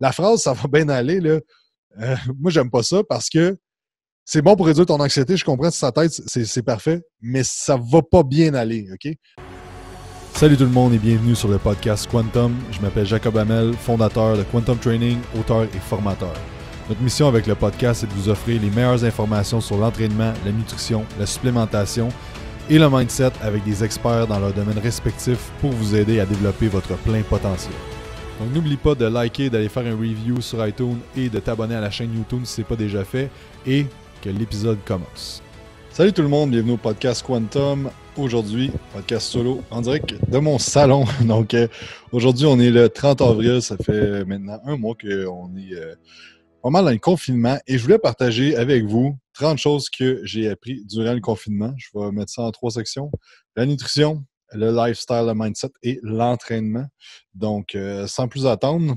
La phrase, ça va bien aller, là. Euh, moi, j'aime pas ça parce que c'est bon pour réduire ton anxiété, je comprends, ça sa tête, c'est parfait, mais ça va pas bien aller, OK? Salut tout le monde et bienvenue sur le podcast Quantum. Je m'appelle Jacob Hamel, fondateur de Quantum Training, auteur et formateur. Notre mission avec le podcast est de vous offrir les meilleures informations sur l'entraînement, la nutrition, la supplémentation et le mindset avec des experts dans leurs domaines respectifs pour vous aider à développer votre plein potentiel. Donc n'oublie pas de liker, d'aller faire un review sur iTunes et de t'abonner à la chaîne YouTube si ce n'est pas déjà fait et que l'épisode commence. Salut tout le monde, bienvenue au podcast Quantum. Aujourd'hui, podcast solo en direct de mon salon. Donc euh, aujourd'hui, on est le 30 avril, ça fait maintenant un mois qu'on est euh, pas mal dans le confinement et je voulais partager avec vous 30 choses que j'ai appris durant le confinement. Je vais mettre ça en trois sections. La nutrition, le lifestyle, le mindset et l'entraînement. Donc, euh, sans plus attendre,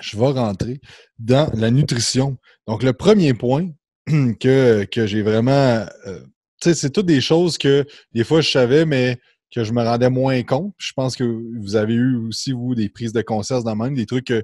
je vais rentrer dans la nutrition. Donc, le premier point que, j'ai vraiment... Euh, tu sais, c'est toutes des choses que des fois je savais, mais que je me rendais moins compte. Je pense que vous avez eu aussi, vous, des prises de conscience dans le même, des trucs que,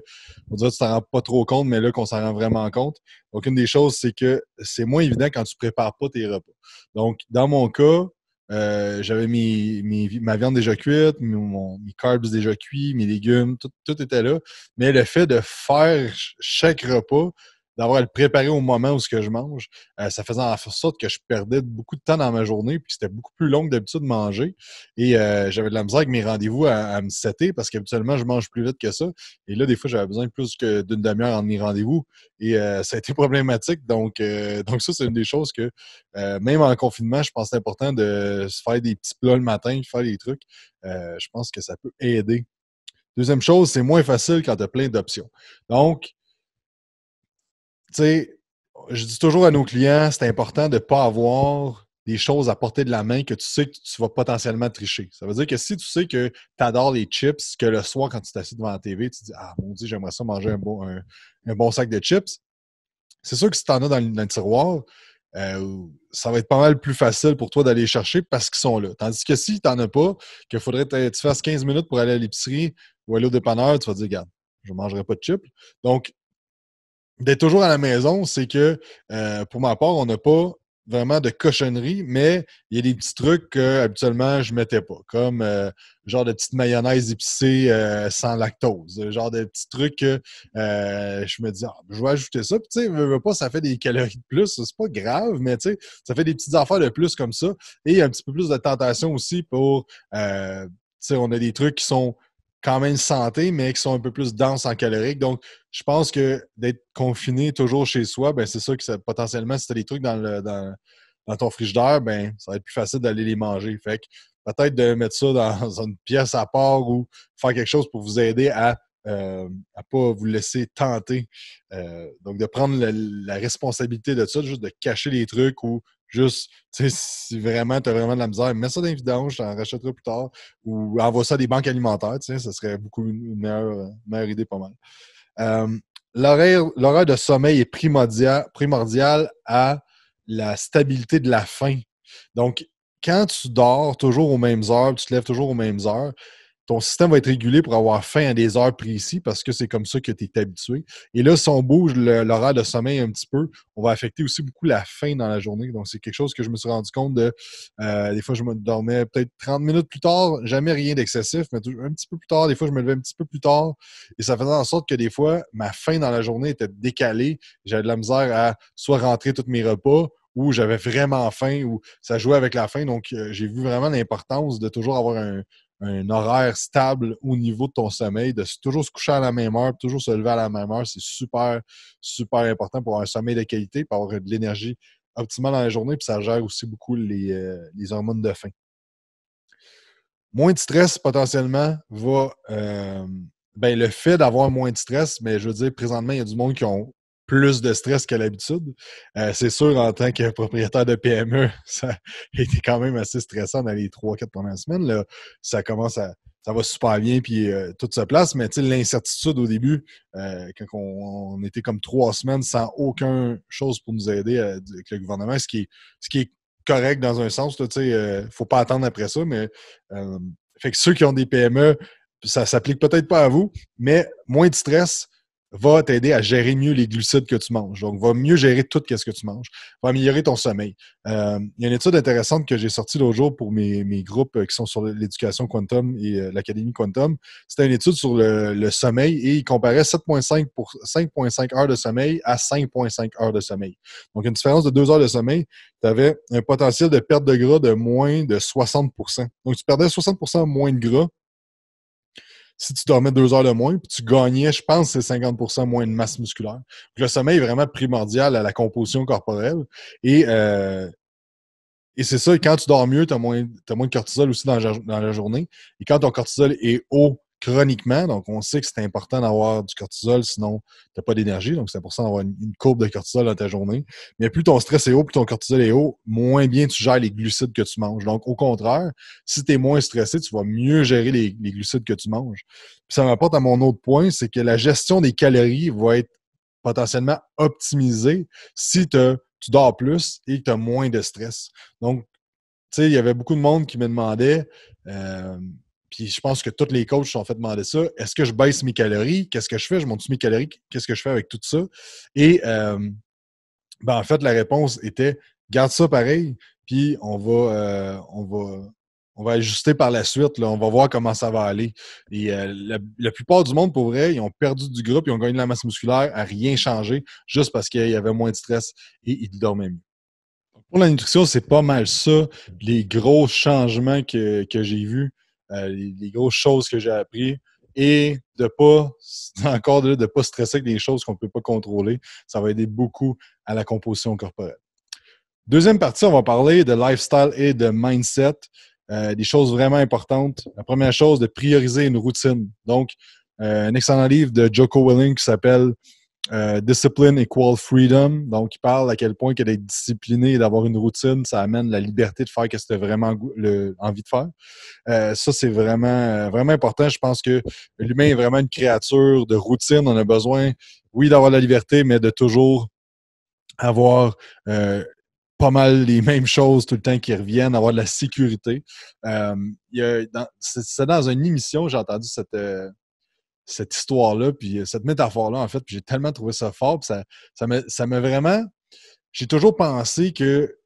on dirait que tu t'en rends pas trop compte, mais là, qu'on s'en rend vraiment compte. Donc, une des choses, c'est que c'est moins évident quand tu prépares pas tes repas. Donc, dans mon cas, euh, j'avais mes, ma viande déjà cuite, mes, carbs déjà cuits, mes légumes, tout, tout, était là. Mais le fait de faire chaque repas, d'avoir à le préparer au moment où ce que je mange, euh, ça faisait en sorte que je perdais beaucoup de temps dans ma journée, puis c'était beaucoup plus long que d'habitude de manger. Et euh, j'avais de la misère avec mes rendez-vous à, me setter parce qu'habituellement, je mange plus vite que ça. Et là, des fois, j'avais besoin plus que d'une demi-heure en mes rendez-vous. Et euh, ça a été problématique. Donc, donc ça, c'est une des choses que, même en confinement, je pense que important de se faire des petits plats le matin, faire des trucs. je pense que ça peut aider Deuxième chose, c'est moins facile quand tu as plein d'options. Donc, tu sais, je dis toujours à nos clients, c'est important de ne pas avoir des choses à portée de la main que tu sais que tu vas potentiellement tricher. Ça veut dire que si tu sais que tu adores les chips, que le soir, quand tu t'assis devant la TV, tu dis Ah mon Dieu, j'aimerais ça manger un bon, un, bon sac de chips. C'est sûr que si tu en as dans, le tiroir, euh, ça va être pas mal plus facile pour toi d'aller chercher parce qu'ils sont là. Tandis que si tu n'en as pas, qu'il faudrait que tu fasses 15 minutes pour aller à l'épicerie ou aller au dépanneur, tu vas te dire Garde, je ne mangerai pas de chips. Donc, d'être toujours à la maison, c'est que euh, pour ma part, on n'a pas vraiment de cochonnerie, mais il y a des petits trucs que habituellement je mettais pas, comme euh, genre de petite mayonnaise épicée euh, sans lactose, genre de petits trucs que je me dis ah, je vais ajouter ça, puis tu sais, veux, pas, ça fait des calories de plus, c'est pas grave, mais tu sais, ça fait des petites affaires de plus comme ça, et un petit peu plus de tentation aussi pour, tu sais, on a des trucs qui sont quand même santé, mais qui sont un peu plus denses en caloriques. Donc, je pense que d'être confiné toujours chez soi, ben c'est sûr que potentiellement, si tu as des trucs dans, le, dans, dans ton frigidaire, ben ça va être plus facile d'aller les manger. Fait que peut-être de mettre ça dans une pièce à part ou faire quelque chose pour vous aider à ne euh, pas vous laisser tenter. Euh, donc, de prendre la, la responsabilité de ça, juste de cacher les trucs ou Juste, tu si vraiment tu as vraiment de la misère, mets ça dans les je t'en rachèterai plus tard. Ou envoie ça à des banques alimentaires, tu ça serait beaucoup une euh, meilleure, idée pas mal. Euh, L'horaire de sommeil est primordial, primordial à la stabilité de la faim. Donc, quand tu dors toujours aux mêmes heures, tu te lèves toujours aux mêmes heures, ton système va être régulé pour avoir faim à des heures précises parce que c'est comme ça que tu es habitué. Et là, si on bouge l'horaire de sommeil un petit peu, on va affecter aussi beaucoup la faim dans la journée. Donc, c'est quelque chose que je me suis rendu compte de. Euh, des fois, je me dormais peut-être 30 minutes plus tard, jamais rien d'excessif, mais un petit peu plus tard. Des fois, je me levais un petit peu plus tard. Et ça faisait en sorte que des fois, ma faim dans la journée était décalée. J'avais de la misère à soit rentrer tous mes repas ou j'avais vraiment faim, ou ça jouait avec la faim. Donc, euh, j'ai vu vraiment l'importance de toujours avoir un, un horaire stable au niveau de ton sommeil, de toujours se coucher à la même heure, toujours se lever à la même heure, c'est super, super important pour avoir un sommeil de qualité, pour avoir de l'énergie optimale dans la journée, puis ça gère aussi beaucoup les, euh, hormones de faim. Moins de stress potentiellement va. Euh, ben, le fait d'avoir moins de stress, mais je veux dire, présentement, il y a du monde qui ont plus de stress qu'à l'habitude. Euh, c'est sûr, en tant que propriétaire de PME, ça a été quand même assez stressant dans les trois, quatre premières semaines. Là. Ça commence à. Ça va super bien, puis toute euh, tout se place, mais l'incertitude au début, euh, quand on, était comme trois semaines sans aucune chose pour nous aider avec le gouvernement, ce qui est, ce qui est correct dans un sens. Il ne faut pas attendre après ça, mais fait que ceux qui ont des PME, ça s'applique peut-être pas à vous, mais moins de stress, va t'aider à gérer mieux les glucides que tu manges. Donc, va mieux gérer tout ce que tu manges. Va améliorer ton sommeil. Euh, il y a une étude intéressante que j'ai sortie l'autre jour pour mes, groupes euh, qui sont sur l'éducation quantum et euh, l'académie quantum. C'était une étude sur le, sommeil et il comparait 7,5 5,5 heures de sommeil à 5,5 heures de sommeil. Donc, une différence de deux heures de sommeil, tu avais un potentiel de perte de gras de moins de 60 Donc, tu perdais 60 moins de gras si tu dormais deux heures de moins, tu gagnais, je pense, c'est 50 moins de masse musculaire. le sommeil est vraiment primordial à la composition corporelle. Et, euh, et c'est ça, quand tu dors mieux, tu as moins, as moins de cortisol aussi dans la journée. Et quand ton cortisol est haut chroniquement. Donc, on sait que c'est important d'avoir du cortisol, sinon tu n'as pas d'énergie. Donc, c'est important d'avoir une, une, courbe de cortisol dans ta journée. Mais plus ton stress est haut, plus ton cortisol est haut, moins bien tu gères les glucides que tu manges. Donc, au contraire, si tu es moins stressé, tu vas mieux gérer les, glucides que tu manges. ça m'apporte à mon autre point, c'est que la gestion des calories va être potentiellement optimisée si tu dors plus et que tu as moins de stress. Donc, tu sais, il y avait beaucoup de monde qui me demandait... Euh, puis je pense que tous les coachs sont fait demander ça. Est-ce que je baisse mes calories? Qu'est-ce que je fais? Je monte mes calories? Qu'est-ce que je fais avec tout ça? Et euh, ben, en fait, la réponse était garde ça pareil, puis on va, euh, on va, ajuster par la suite. On va voir comment ça va aller. Et euh, la, plupart du monde, pour vrai, ils ont perdu du groupe, ils ont gagné de la masse musculaire à rien changer juste parce qu'il y avait moins de stress et ils dormaient mieux. Pour la nutrition, c'est pas mal ça, les gros changements que j'ai vus. Euh, les, grosses choses que j'ai appris et de pas, encore de ne pas stresser avec des choses qu'on ne peut pas contrôler. Ça va aider beaucoup à la composition corporelle. Deuxième partie, on va parler de lifestyle et de mindset, euh, des choses vraiment importantes. La première chose, de prioriser une routine. Donc, euh, un excellent livre de Joko Willing qui s'appelle euh, discipline equal freedom. Donc, il parle à quel point que d'être discipliné et d'avoir une routine, ça amène la liberté de faire ce que tu as vraiment envie de faire. Euh, ça, c'est vraiment, euh, vraiment important. Je pense que l'humain est vraiment une créature de routine. On a besoin, oui, d'avoir la liberté, mais de toujours avoir pas mal les mêmes choses tout le temps qui reviennent, avoir de la sécurité. c'est dans une émission, j'ai entendu cette, cette histoire-là, puis euh, cette métaphore-là, en fait. Puis j'ai tellement trouvé ça fort, puis ça, m'a vraiment... J'ai toujours pensé que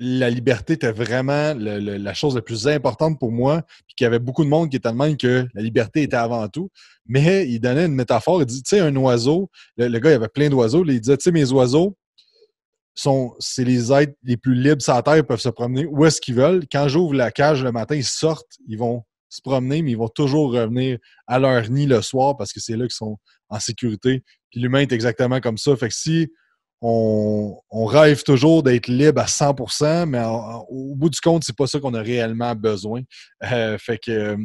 la liberté était vraiment la chose la plus importante pour moi, puis qu'il y avait beaucoup de monde qui était de même que la liberté était avant tout. Mais il donnait une métaphore, il dit, tu sais, un oiseau, le, gars, il avait plein d'oiseaux, il disait, tu sais, mes oiseaux, c'est les êtres les plus libres sur Terre, ils peuvent se promener où est-ce qu'ils veulent. Quand j'ouvre la cage le matin, ils sortent, ils vont se promener, mais ils vont toujours revenir à leur nid le soir parce que c'est là qu'ils sont en sécurité. Puis l'humain est exactement comme ça. Fait que si on, rêve toujours d'être libre à 100%, mais au bout du compte, c'est pas ça qu'on a réellement besoin. Euh, fait que,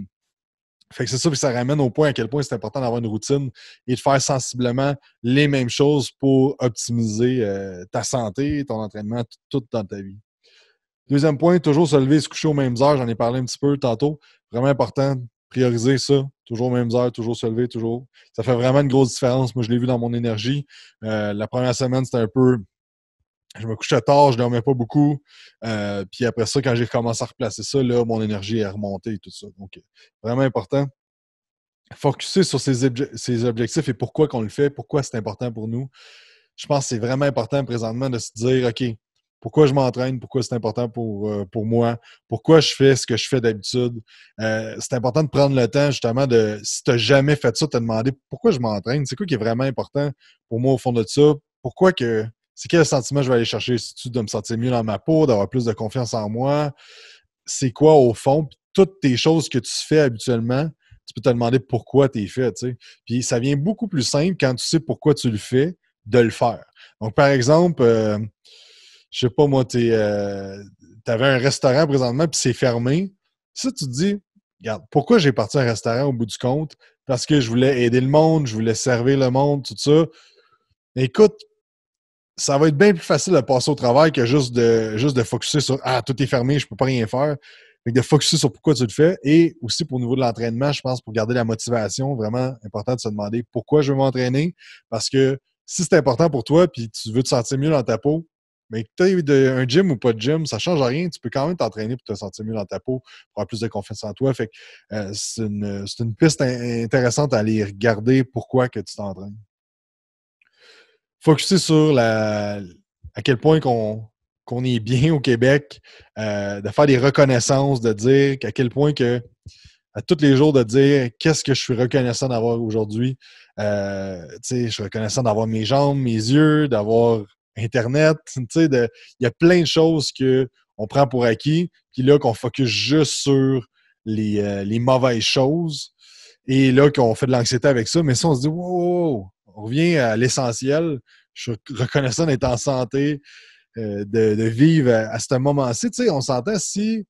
fait que c'est ça, puis ça ramène au point à quel point c'est important d'avoir une routine et de faire sensiblement les mêmes choses pour optimiser euh, ta santé, ton entraînement, tout dans ta vie. Deuxième point, toujours se lever et se coucher aux mêmes heures. J'en ai parlé un petit peu tantôt. Vraiment important, prioriser ça. Toujours aux mêmes heures, toujours se lever, toujours. Ça fait vraiment une grosse différence. Moi, je l'ai vu dans mon énergie. Euh, la première semaine, c'était un peu. Je me couchais tard, je dormais pas beaucoup. Euh, puis après ça, quand j'ai commencé à replacer ça, là, mon énergie est remontée et tout ça. Donc, vraiment important focuser sur ces objectifs et pourquoi qu'on le fait, pourquoi c'est important pour nous. Je pense que c'est vraiment important présentement de se dire, OK, pourquoi je m'entraîne, pourquoi c'est important pour, euh, pour moi, pourquoi je fais ce que je fais d'habitude. Euh, c'est important de prendre le temps justement de, si tu n'as jamais fait ça, te demander pourquoi je m'entraîne, c'est quoi qui est vraiment important pour moi au fond de ça, pourquoi que, c'est quel sentiment je vais aller chercher, si tu de me sentir mieux dans ma peau, d'avoir plus de confiance en moi, c'est quoi au fond, puis toutes tes choses que tu fais habituellement, tu peux te demander pourquoi tu es fait, tu sais. Puis ça vient beaucoup plus simple quand tu sais pourquoi tu le fais, de le faire. Donc par exemple, euh, je sais pas moi, tu euh, avais un restaurant présentement puis c'est fermé. Si tu te dis, regarde, pourquoi j'ai parti un restaurant au bout du compte? Parce que je voulais aider le monde, je voulais servir le monde, tout ça. Écoute, ça va être bien plus facile de passer au travail que juste de juste de focuser sur Ah, tout est fermé, je peux pas rien faire. Mais de focusser sur pourquoi tu le fais. Et aussi pour le niveau de l'entraînement, je pense pour garder la motivation, vraiment important de se demander pourquoi je veux m'entraîner. Parce que si c'est important pour toi, puis tu veux te sentir mieux dans ta peau, mais que tu aies un gym ou pas de gym, ça ne change rien. Tu peux quand même t'entraîner pour te sentir mieux dans ta peau, pour avoir plus de confiance en toi. Fait que euh, c'est une, piste intéressante à aller regarder pourquoi que tu t'entraînes. Focuser sur la, à quel point qu'on qu'on est bien au Québec, euh, de faire des reconnaissances, de dire à quel point que à tous les jours de dire qu'est-ce que je suis reconnaissant d'avoir aujourd'hui. Euh, je suis reconnaissant d'avoir mes jambes, mes yeux, d'avoir Internet, tu sais, il y a plein de choses que prend pour acquis, puis là qu'on focus juste sur les, euh, les, mauvaises choses, et là qu'on fait de l'anxiété avec ça, mais ça, on se dit, wow, on revient à l'essentiel, je suis reconnaissant d'être en santé, euh, de, de, vivre à, ce moment-ci, tu sais, on s'entend si,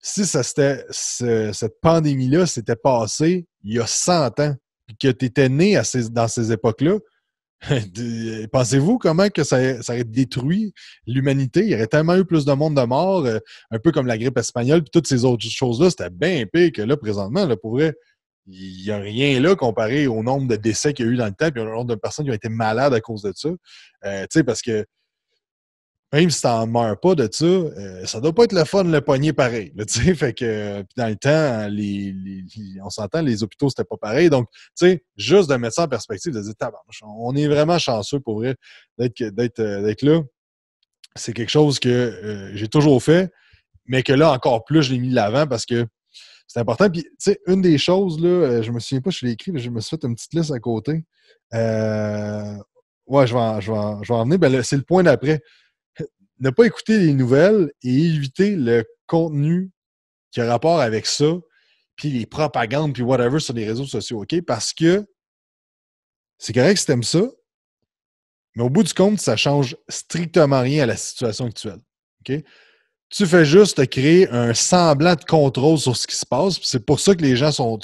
si ça, ce, cette pandémie-là s'était passée il y a 100 ans, puis que tu étais né à ces, dans ces époques-là, euh, pensez-vous comment que ça, ça aurait détruit l'humanité? Il y aurait tellement eu plus de monde de mort euh, un peu comme la grippe espagnole, puis toutes ces autres choses-là, c'était bien pire que là, présentement, là, pour Il n'y a rien là comparé au nombre de décès qu'il y a eu dans le temps, puis au nombre de personnes qui ont été malades à cause de ça. Euh, tu sais, parce que même si t'en meurs pas de ça, ça euh, ça doit pas être le fun le poignet pareil. fait que euh, dans le temps, on s'entend, les hôpitaux c'était pas pareil. Donc, tu juste de mettre ça en perspective, de dire on est vraiment chanceux pour euh, d'être là. C'est quelque chose que j'ai toujours fait, mais que là encore plus je l'ai mis de l'avant parce que c'est important. Puis, une des choses là, je me souviens pas, je l'ai écrit, mais je me suis fait une petite liste à côté. ouais, je vais en, ben, c'est le point d'après ne pas écouter les nouvelles et éviter le contenu qui a rapport avec ça, puis les propagandes, puis whatever sur les réseaux sociaux, OK? Parce que c'est correct si aimes ça, mais au bout du compte, ça change strictement rien à la situation actuelle, OK? Tu fais juste créer un semblant de contrôle sur ce qui se passe. C'est pour ça que les gens sont,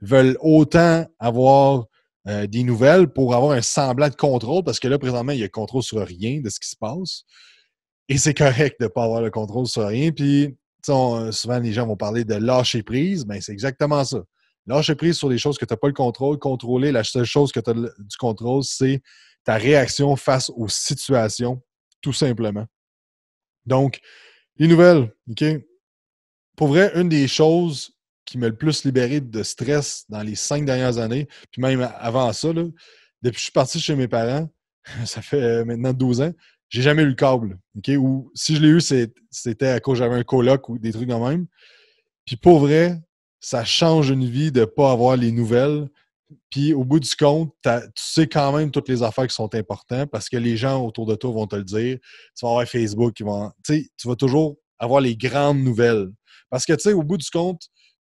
veulent autant avoir euh, des nouvelles pour avoir un semblant de contrôle, parce que là, présentement, il y a contrôle sur rien de ce qui se passe. Et c'est correct de ne pas avoir le contrôle sur rien. Puis, euh, souvent, les gens vont parler de lâcher prise. mais ben, c'est exactement ça. Lâcher prise sur les choses que tu n'as pas le contrôle. Contrôler, la seule chose que tu as du contrôle, c'est ta réaction face aux situations, tout simplement. Donc, les nouvelles, OK? Pour vrai, une des choses qui m'a le plus libéré de stress dans les cinq dernières années, puis même avant ça, depuis que je suis parti chez mes parents, ça fait euh, maintenant 12 ans, j'ai jamais eu le câble. OK? Ou si je l'ai eu, c'était à cause j'avais un coloc ou des trucs de même. Puis pour vrai, ça change une vie de ne pas avoir les nouvelles. Puis au bout du compte, tu sais quand même toutes les affaires qui sont importantes parce que les gens autour de toi vont te le dire. Tu vas avoir Facebook, qui vont, tu vas toujours avoir les grandes nouvelles. Parce que, tu sais, au bout du compte,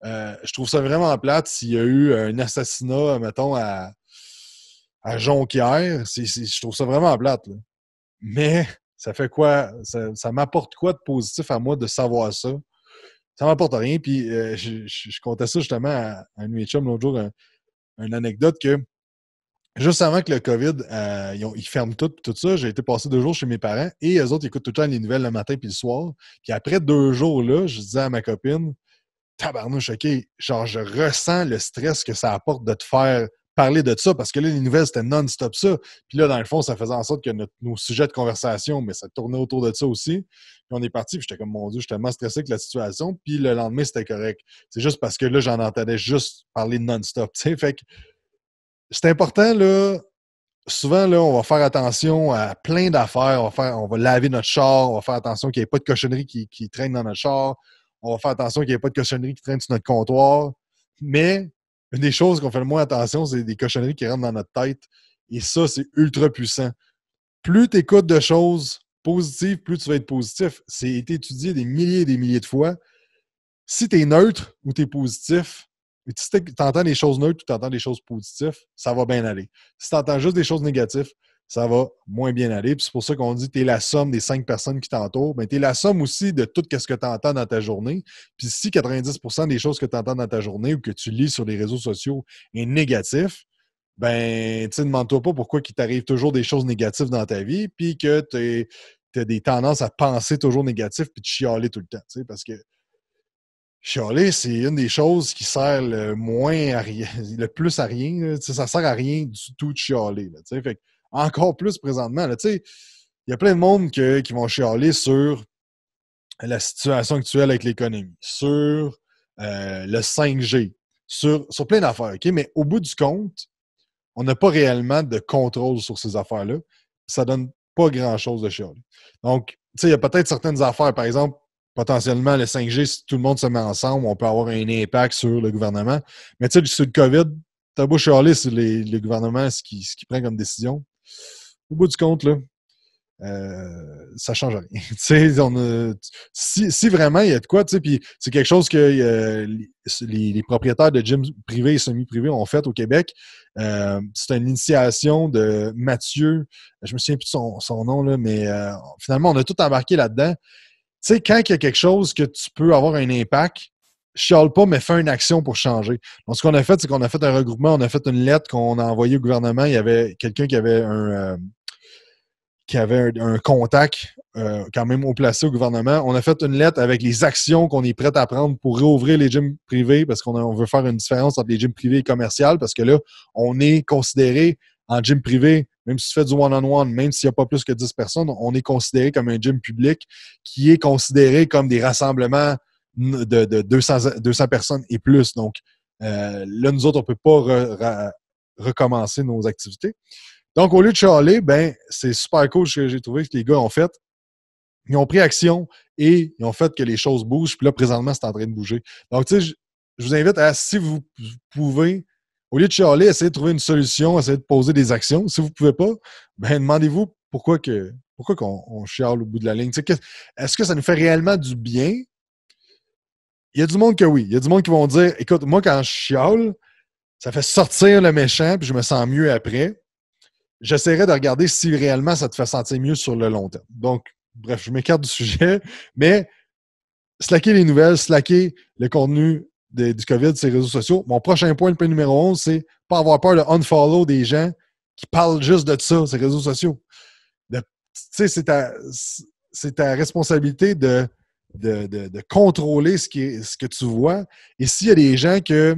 euh, je trouve ça vraiment plate s'il y a eu un assassinat, mettons, à, à Jonquière. je trouve ça vraiment plate. Là mais ça fait quoi? Ça, m'apporte quoi de positif à moi de savoir ça? Ça m'apporte rien. Puis euh, je, comptais ça justement à, à chum l'autre jour, une anecdote que juste avant que le COVID, euh, ils, ferment tout, tout ça, j'ai été passer deux jours chez mes parents et eux autres, écoutent tout le temps les nouvelles le matin puis le soir. Puis après deux jours, là, je disais à ma copine, tabarnouche, OK, genre, je ressens le stress que ça apporte de te faire parler de ça parce que là, les nouvelles, c'était non-stop ça. Puis là, dans le fond, ça faisait en sorte que nos sujets de conversation, mais ça tournait autour de ça aussi. Puis on est parti, puis j'étais comme, mon Dieu, j'étais tellement stressé avec la situation. Puis le lendemain, c'était correct. C'est juste parce que là, j'en entendais juste parler non-stop. Tu fait que c'est important, là. Souvent, là, on va faire attention à plein d'affaires. On va, on va laver notre char, on va faire attention qu'il n'y ait pas de cochonnerie qui, qui traîne dans notre char. On va faire attention qu'il n'y ait pas de cochonnerie qui traîne sur notre comptoir. Mais une des choses qu'on fait le moins attention, c'est des cochonneries qui rentrent dans notre tête. Et ça, c'est ultra puissant. Plus tu écoutes de choses positives, plus tu vas être positif. C'est étudié des milliers et des milliers de fois. Si tu es neutre ou tu es positif, si tu entends des choses neutres ou tu entends des choses positives, ça va bien aller. Si tu entends juste des choses négatives, ça va moins bien aller. Puis c'est pour ça qu'on dit que tu es la somme des cinq personnes qui t'entourent. Mais tu es la somme aussi de tout ce que tu entends dans ta journée. Puis si 90 des choses que tu entends dans ta journée ou que tu lis sur les réseaux sociaux est négatif, ben, tu ne demande pas pourquoi il t'arrive toujours des choses négatives dans ta vie, puis que tu as des tendances à penser toujours négatif puis de chialer tout le temps. parce que chialer, c'est une des choses qui sert le moins à rien, le plus à rien. ça sert à rien du tout de chialer. fait encore plus présentement. Il y a plein de monde qui vont chialer sur la situation actuelle avec l'économie, sur euh, le 5G, sur, plein d'affaires. Mais au bout du compte, on n'a pas réellement de contrôle sur ces affaires-là. Ça ne donne pas grand-chose de chialer. Donc, il y a peut-être certaines affaires, par exemple, potentiellement le 5G, si tout le monde se met ensemble, on peut avoir un impact sur le gouvernement. Mais tu sais, sur le COVID, as beau chialer sur le gouvernement, ce qui prend comme décision au bout du compte, là, ne euh, ça change rien. si, vraiment il y a de quoi, c'est quelque chose que euh, les, propriétaires de gyms privés et semi-privés ont fait au Québec. Euh, c'est une initiation de Mathieu, je me souviens plus de son, nom, là, mais finalement, on a tout embarqué là-dedans. Tu quand il y a quelque chose que tu peux avoir un impact, chiale pas, mais fais une action pour changer. Donc, ce qu'on a fait, c'est qu'on a fait un regroupement, on a fait une lettre qu'on a envoyée au gouvernement. Il y avait quelqu'un qui avait un, euh, qui avait un, contact euh, quand même au placé au gouvernement. On a fait une lettre avec les actions qu'on est prêt à prendre pour réouvrir les gyms privés parce qu'on veut faire une différence entre les gyms privés et commerciales parce que là, on est considéré en gym privé, même si tu fais du one-on-one, -on -one, même s'il n'y a pas plus que 10 personnes, on est considéré comme un gym public qui est considéré comme des rassemblements de, 200, personnes et plus. Donc, euh, là, nous autres, on peut pas recommencer nos activités. Donc, au lieu de chialer, ben, c'est super cool ce que j'ai trouvé que les gars ont fait. Ils ont pris action et ils ont fait que les choses bougent. Puis là, présentement, c'est en train de bouger. Donc, tu je, vous invite à, si vous pouvez, au lieu de chialer, essayer de trouver une solution, essayer de poser des actions. Si vous ne pouvez pas, ben, demandez-vous pourquoi que pourquoi qu'on on chiale au bout de la ligne. Est-ce que ça nous fait réellement du bien il y a du monde que oui. Il y a du monde qui vont dire écoute, moi, quand je chiale, ça fait sortir le méchant, puis je me sens mieux après. J'essaierai de regarder si réellement ça te fait sentir mieux sur le long terme. Donc, bref, je m'écarte du sujet, mais slacker les nouvelles, slacker le contenu du COVID, ces réseaux sociaux. Mon prochain point, le point numéro 11, c'est pas avoir peur de unfollow des gens qui parlent juste de ça, ces réseaux sociaux. Tu sais, c'est ta responsabilité de de, contrôler ce, ce que tu vois. Et s'il y a des gens que,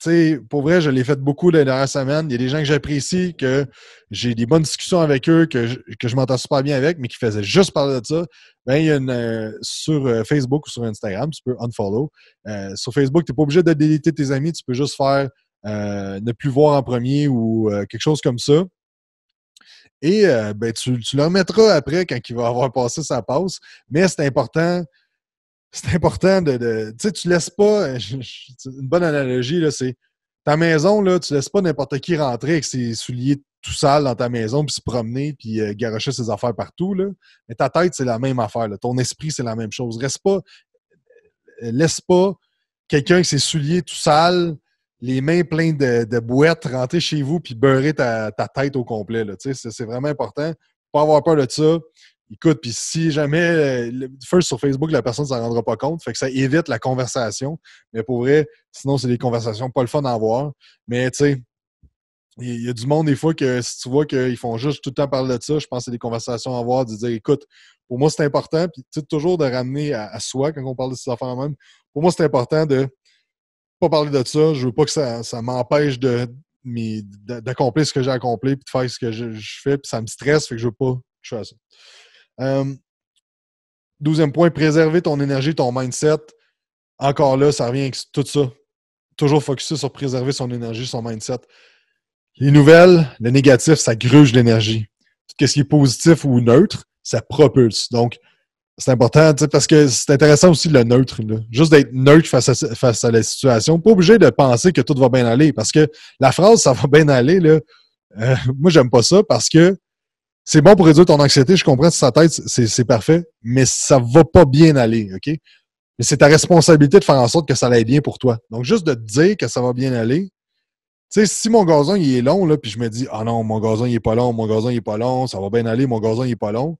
tu sais, pour vrai, je l'ai fait beaucoup la dernière semaine, il y a des gens que j'apprécie, que j'ai des bonnes discussions avec eux, que je, que je m'entends super bien avec, mais qui faisaient juste parler de ça, bien il y a une, euh, sur euh, Facebook ou sur Instagram, tu peux unfollow. Euh, sur Facebook, tu n'es pas obligé de déliter tes amis, tu peux juste faire ne plus voir en premier ou quelque chose comme ça. Et euh, ben, tu, tu, le remettras après quand il va avoir passé sa passe. Mais c'est important. C'est important de. tu sais, tu laisses pas. Euh, une bonne analogie, là, c'est ta maison, là, tu laisses pas n'importe qui rentrer avec ses souliers tout sale dans ta maison, puis se promener, puis garrocher euh, garocher ses affaires partout. Mais ta tête, c'est la même affaire. Ton esprit, c'est la même chose. Reste pas, laisse pas quelqu'un avec ses souliers tout sales les mains pleines de, de bouettes, rentrer chez vous puis beurrer ta, tête au complet. C'est vraiment important. Pas avoir peur de ça. Écoute, puis si jamais, euh, le, first sur Facebook, la personne ne s'en rendra pas compte, fait que ça évite la conversation. Mais pour vrai, sinon, c'est des conversations pas le fun à avoir. Mais tu sais, il y a du monde des fois que si tu vois qu'ils font juste tout le temps parler de ça, je pense que c'est des conversations à avoir, de dire écoute, pour moi c'est important, puis tu toujours de ramener à, soi quand on parle de ces affaires-là pour moi c'est important de parler de ça. Je veux pas que ça, m'empêche de d'accomplir ce que j'ai accompli puis de faire ce que je, fais. Puis ça me stresse, fait que je veux pas je fasse ça. deuxième douzième point, préserver ton énergie, ton mindset. Encore là, ça revient avec tout ça. Toujours focusé sur préserver son énergie, son mindset. Les nouvelles, le négatif, ça gruge l'énergie. quest ce qui est positif ou neutre, ça propulse. Donc, c'est important, parce que c'est intéressant aussi le neutre. Juste d'être neutre face à, face à la situation. Pas obligé de penser que tout va bien aller, parce que la phrase ça va bien aller, là, euh, moi j'aime pas ça parce que c'est bon pour réduire ton anxiété, je comprends, si sa tête, c'est parfait, mais ça va pas bien aller, OK? Mais c'est ta responsabilité de faire en sorte que ça aille bien pour toi. Donc, juste de dire que ça va bien aller, tu sais, si mon gazon, il est long, là, puis je me dis, ah non, mon gazon, il est pas long, mon gazon, il est pas long, ça va bien aller, mon gazon, il est pas long,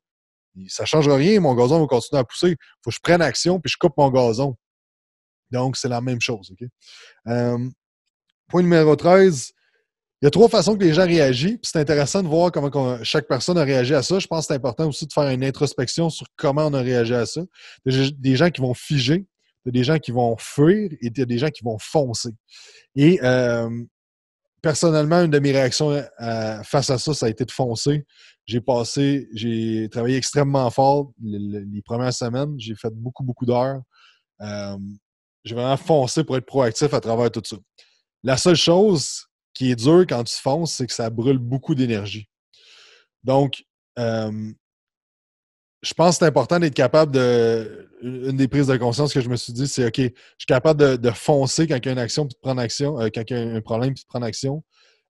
ça ne change rien, mon gazon va continuer à pousser. Il faut que je prenne action puis je coupe mon gazon. Donc, c'est la même chose. Euh, point numéro 13. Il y a trois façons que les gens réagissent. C'est intéressant de voir comment chaque personne a réagi à ça. Je pense que c'est important aussi de faire une introspection sur comment on a réagi à ça. Il y a des gens qui vont figer, il des gens qui vont fuir et des gens qui vont foncer. Et euh, personnellement, une de mes réactions euh, face à ça, ça a été de foncer j'ai passé, j'ai travaillé extrêmement fort les premières semaines. J'ai fait beaucoup, beaucoup d'heures. Euh, j'ai vraiment foncé pour être proactif à travers tout ça. La seule chose qui est dure quand tu fonces, c'est que ça brûle beaucoup d'énergie. Donc, euh, je pense que c'est important d'être capable de. Une des prises de conscience que je me suis dit, c'est OK, je suis capable de, foncer quand il y a une action puis de prendre action, euh, quand il un problème puis de prendre action.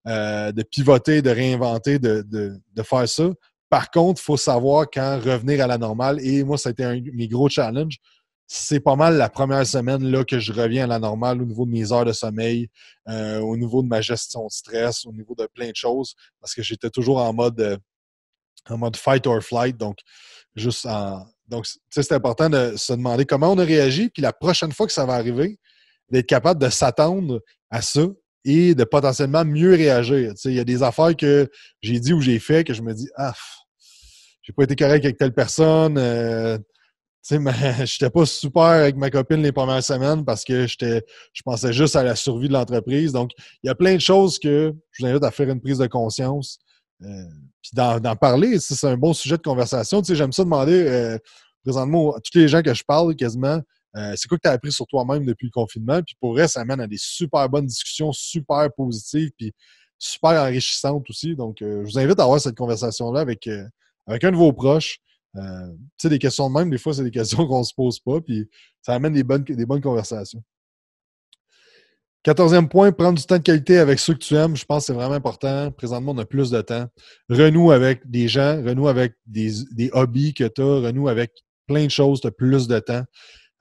Euh, de pivoter, de réinventer, de, faire ça. Par contre, il faut savoir quand revenir à la normale. Et moi, ça a été un de mes gros challenges. C'est pas mal la première semaine là, que je reviens à la normale au niveau de mes heures de sommeil, euh, au niveau de ma gestion de stress, au niveau de plein de choses, parce que j'étais toujours en mode, euh, en mode fight or flight. Donc, juste en. Donc, c'est important de se demander comment on a réagi, puis la prochaine fois que ça va arriver, d'être capable de s'attendre à ça, et de potentiellement mieux réagir. Il y a des affaires que j'ai dit ou j'ai fait que je me dis Ah, j'ai pas été correct avec telle personne. Euh, sais, je n'étais pas super avec ma copine les premières semaines parce que je pensais juste à la survie de l'entreprise. Donc, il y a plein de choses que je vous invite à faire une prise de conscience. Euh, puis d'en, parler, c'est un bon sujet de conversation. j'aime ça demander euh, présentement à tous les gens que je parle quasiment euh, c'est quoi que tu as appris sur toi-même depuis le confinement? Puis pour elle, ça amène à des super bonnes discussions, super positives, puis super enrichissantes aussi. Donc, euh, je vous invite à avoir cette conversation-là avec, euh, avec un de vos proches. tu sais, des questions de même, des fois, c'est des questions qu'on se pose pas, puis ça amène des bonnes, conversations. Quatorzième point, prendre du temps de qualité avec ceux que tu aimes. Je pense que c'est vraiment important. Présentement, on a plus de temps. Renoue avec des gens, renoue avec des, des hobbies que tu as, renoue avec plein de choses, tu as plus de temps.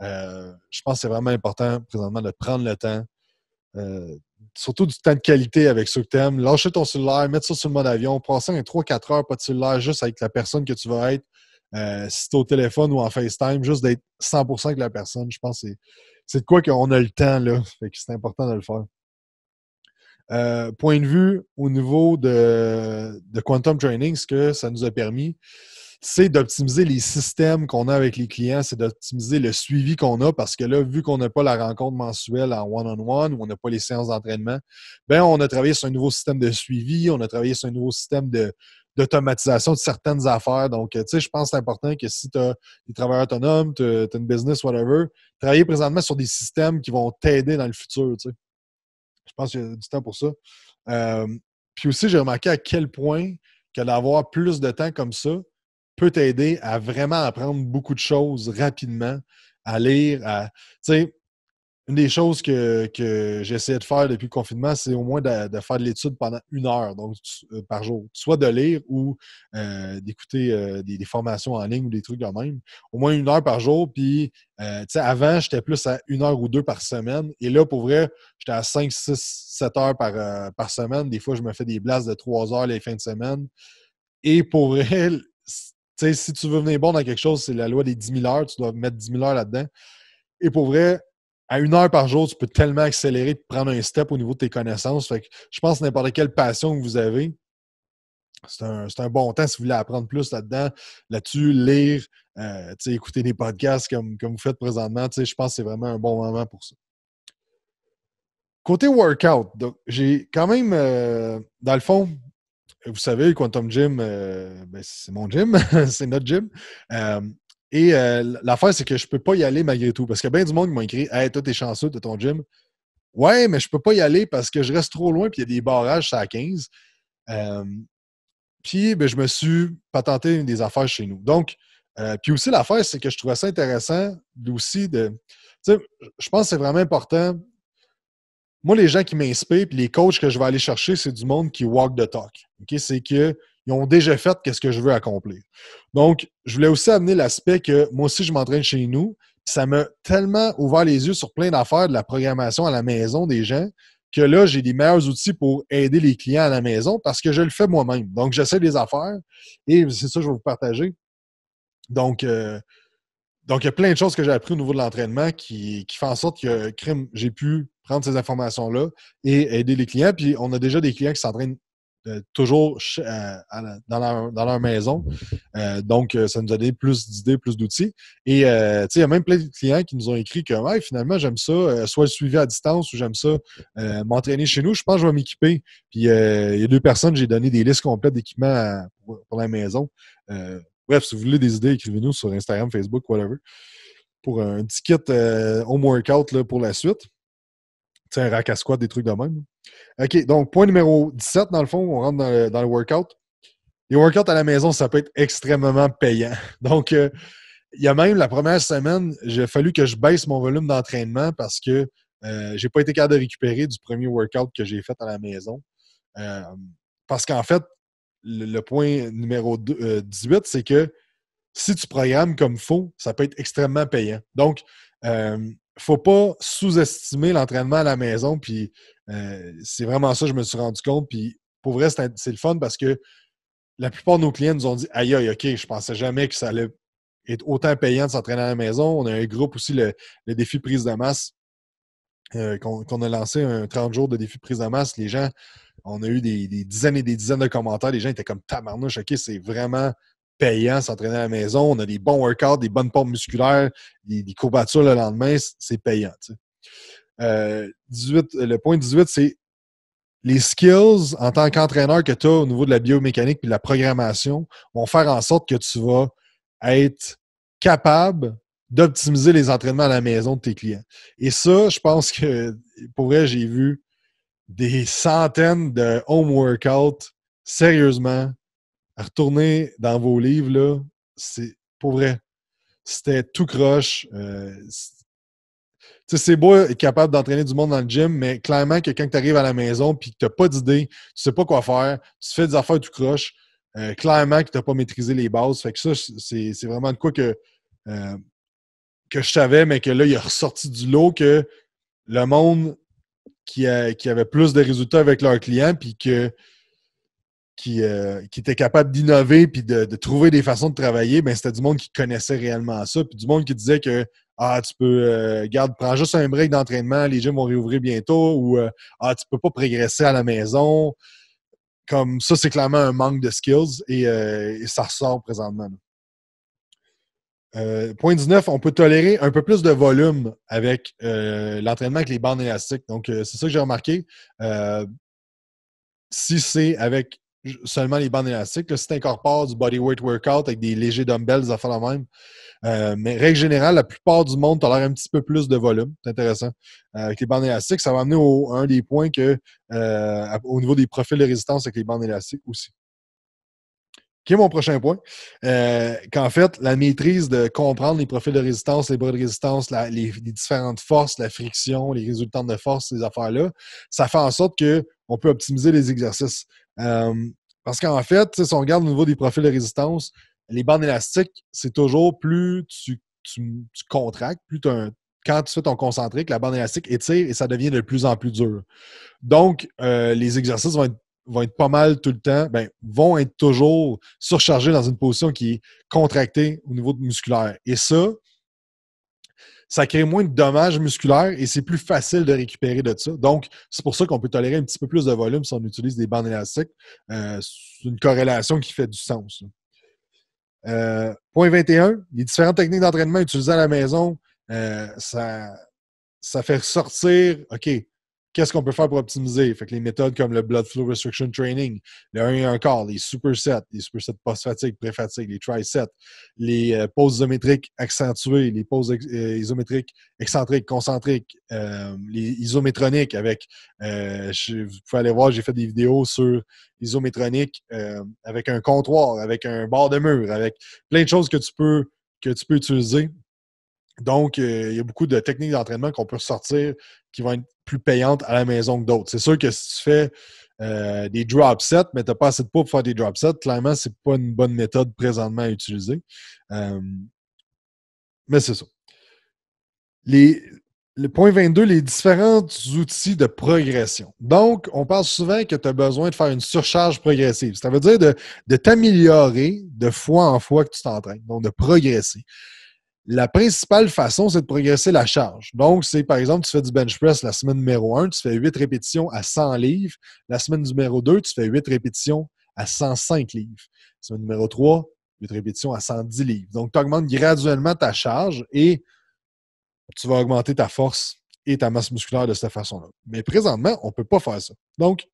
Euh, je pense que c'est vraiment important présentement de prendre le temps, euh, surtout du temps de qualité avec ceux que tu aimes. Lâcher ton cellulaire, mettre ça sur le mode avion, passer un 3-4 heures pas de cellulaire juste avec la personne que tu veux être, euh, si tu au téléphone ou en FaceTime, juste d'être 100% avec la personne. Je pense que c'est de quoi qu'on a le temps, là. Fait c'est important de le faire. point de vue au niveau de, de Quantum Training, ce que ça nous a permis, c'est d'optimiser les systèmes qu'on a avec les clients, c'est d'optimiser le suivi qu'on a parce que là, vu qu'on n'a pas la rencontre mensuelle en one-on-one -on ou on n'a pas les séances d'entraînement, ben on a travaillé sur un nouveau système de suivi, on a travaillé sur un nouveau système de, d'automatisation de certaines affaires. Donc, tu sais, je pense que c'est important que si tu as des travailleurs autonomes, tu as une business, whatever, travailler présentement sur des systèmes qui vont t'aider dans le futur, tu sais. Je pense qu'il y a du temps pour ça. Euh, puis aussi, j'ai remarqué à quel point que d'avoir plus de temps comme ça, peut t'aider à vraiment apprendre beaucoup de choses rapidement, à lire, à. Tu sais, une des choses que, que j'essayais de faire depuis le confinement, c'est au moins de, faire de l'étude pendant une heure donc, euh, par jour. Soit de lire ou euh, d'écouter euh, des, formations en ligne ou des trucs de même. Au moins une heure par jour. Puis, tu sais, avant, j'étais plus à une heure ou deux par semaine. Et là, pour vrai, j'étais à cinq, six, sept heures par, par semaine. Des fois, je me fais des blasts de trois heures les fins de semaine. Et pour vrai, si tu veux venir bon dans quelque chose, c'est la loi des 10 000 heures, tu dois mettre 10 000 heures là-dedans. Et pour vrai, à une heure par jour, tu peux tellement accélérer, prendre un step au niveau de tes connaissances. je pense que n'importe quelle passion que vous avez, c'est un, bon temps si vous voulez apprendre plus là-dedans, là-dessus, lire, euh, écouter des podcasts comme, vous faites présentement. Je pense que c'est vraiment un bon moment pour ça. Côté workout, j'ai quand même, euh, dans le fond, vous savez, Quantum Gym, euh, ben, c'est mon gym, c'est notre gym. Euh, et euh, l'affaire, c'est que je ne peux pas y aller malgré tout. Parce qu'il y a bien du monde qui m'a écrit Hey, toi, t'es chanceux de ton gym. Ouais, mais je ne peux pas y aller parce que je reste trop loin puis il y a des barrages à 15. puis ben, je me suis patenté une des affaires chez nous. Donc, puis aussi l'affaire, c'est que je trouvais ça intéressant aussi de. Tu sais, je pense que c'est vraiment important moi, les gens qui m'inspirent, puis les coachs que je vais aller chercher, c'est du monde qui walk the talk. C'est qu'ils ont déjà fait ce que je veux accomplir. Donc, je voulais aussi amener l'aspect que moi aussi, je m'entraîne chez nous. Ça m'a tellement ouvert les yeux sur plein d'affaires, de la programmation à la maison des gens, que là, j'ai des meilleurs outils pour aider les clients à la maison parce que je le fais moi-même. Donc, j'essaie des affaires et c'est ça que je vais vous partager. Donc, euh, donc, il y a plein de choses que j'ai appris au niveau de l'entraînement qui, qui fait en sorte que, crime, j'ai pu prendre ces informations-là et aider les clients. Puis on a déjà des clients qui s'entraînent euh, toujours euh, dans, leur, maison. Euh, donc, ça nous a donné plus d'idées, plus d'outils. Et tu sais, il y a même plein de clients qui nous ont écrit que hey, finalement, j'aime ça, soit le suivi à distance ou j'aime ça m'entraîner chez nous. Je pense que je vais m'équiper. Puis il y a deux personnes, j'ai donné des listes complètes d'équipements pour, la maison. bref, si vous voulez des idées, écrivez-nous sur Instagram, Facebook, whatever, pour un petit kit home workout pour la suite un rack à des trucs de même. OK, donc point numéro 17, dans le fond, on rentre dans le, workout. Les workouts à la maison, ça peut être extrêmement payant. Donc, euh, il y a même la première semaine, j'ai fallu que je baisse mon volume d'entraînement parce que euh, je n'ai pas été capable de récupérer du premier workout que j'ai fait à la maison. Euh, parce qu'en fait, le, point numéro 18, c'est que si tu programmes comme faux, ça peut être extrêmement payant. Donc, euh, faut pas sous-estimer l'entraînement à la maison. Puis euh, c'est vraiment ça, je me suis rendu compte. Puis pour vrai, c'est le fun parce que la plupart de nos clients nous ont dit Aïe, aïe, OK, je pensais jamais que ça allait être autant payant de s'entraîner à la maison. On a un groupe aussi, le, défi prise de masse, euh, qu'on a lancé un 30 jours de défi prise de masse. Les gens, on a eu des, dizaines et des dizaines de commentaires. Les gens étaient comme tabarnouche, OK, c'est vraiment payant s'entraîner à la maison. On a des bons workouts, des bonnes pompes musculaires, des, courbatures le lendemain, c'est payant. 18, euh, euh, le point 18, c'est les skills en tant qu'entraîneur que tu as au niveau de la biomécanique et de la programmation vont faire en sorte que tu vas être capable d'optimiser les entraînements à la maison de tes clients. Et ça, je pense que pour vrai, j'ai vu des centaines de home workouts sérieusement retourner dans vos livres, là, c'est pour vrai. C'était tout croche. Euh, c'est beau être capable d'entraîner du monde dans le gym, mais clairement que quand tu arrives à la maison et que tu n'as pas d'idée, tu ne sais pas quoi faire, tu fais des affaires tout croche, euh, clairement que tu n'as pas maîtrisé les bases. Fait que ça, c'est vraiment de quoi que, euh, que je savais, mais que là, il a ressorti du lot que le monde qui, qui avait plus de résultats avec leurs clients puis que qui, euh, qui étaient capables d'innover puis de, trouver des façons de travailler, mais ben, c'était du monde qui connaissait réellement ça, puis du monde qui disait que ah tu peux euh, garde prends juste un break d'entraînement, les gyms vont réouvrir bientôt ou euh, ah tu peux pas progresser à la maison. Comme ça, c'est clairement un manque de skills et, ça ressort présentement. point 19, on peut tolérer un peu plus de volume avec l'entraînement avec les bandes élastiques. Donc, c'est ça que j'ai remarqué si c'est avec seulement les bandes élastiques. si tu incorpores du bodyweight workout avec des légers dumbbells, ça faire la même. Euh, mais règle générale, la plupart du monde l'air un petit peu plus de volume. C'est intéressant. Euh, avec les bandes élastiques, ça va amener au un des points que euh, au niveau des profils de résistance avec les bandes élastiques aussi. Qui est mon prochain point? Qu'en fait, la maîtrise de comprendre les profils de résistance, les bras de résistance, les, différentes forces, la friction, les résultants de force, ces affaires-là, ça fait en sorte qu'on peut optimiser les exercices. Euh, parce qu'en fait, si on regarde au niveau des profils de résistance, les bandes élastiques, c'est toujours plus tu, contractes, plus tu quand tu fais ton concentrique, la bande élastique étire et ça devient de plus en plus dur. Donc, euh, les exercices vont être, pas mal tout le temps, ben, vont être toujours surchargés dans une position qui est contractée au niveau musculaire. Et ça, ça crée moins de dommages musculaires et c'est plus facile de récupérer de ça. Donc, c'est pour ça qu'on peut tolérer un petit peu plus de volume si on utilise des bandes élastiques. Euh, c'est une corrélation qui fait du sens. Euh, point 21, les différentes techniques d'entraînement utilisées à la maison, euh, ça, ça fait ressortir, OK, qu'est-ce qu'on peut faire pour optimiser? Fait que les méthodes comme le Blood Flow Restriction Training, le 1 et 1 corps, les supersets, les supersets post-fatigue, pré-fatigue, les sets, les euh, poses isométriques accentuées, les poses euh, isométriques excentriques, concentriques, euh, les isométroniques avec, je, vous pouvez aller voir, j'ai fait des vidéos sur isométronique avec un comptoir, avec un bord de mur, avec plein de choses que tu peux, que tu peux utiliser donc, euh, il y a beaucoup de techniques d'entraînement qu'on peut ressortir qui vont être plus payantes à la maison que d'autres. C'est sûr que si tu fais euh, des drop sets, mais tu n'as pas assez de poids pour faire des drop sets, clairement, n'est pas une bonne méthode présentement à utiliser. Euh, mais c'est ça. le point 22, les différents outils de progression. Donc, on parle souvent que tu as besoin de faire une surcharge progressive. Ça veut dire de t'améliorer de fois en fois que tu t'entraînes, donc de progresser. La principale façon, c'est de progresser la charge. Donc, c'est par exemple, tu fais du bench press la semaine numéro 1, tu fais 8 répétitions à 100 livres. La semaine numéro 2, tu fais 8 répétitions à 105 livres. La semaine numéro 3, 8 répétitions à 110 livres. Donc, tu augmentes graduellement ta charge et tu vas augmenter ta force et ta masse musculaire de cette façon-là. Mais présentement, on ne peut pas faire ça. Donc,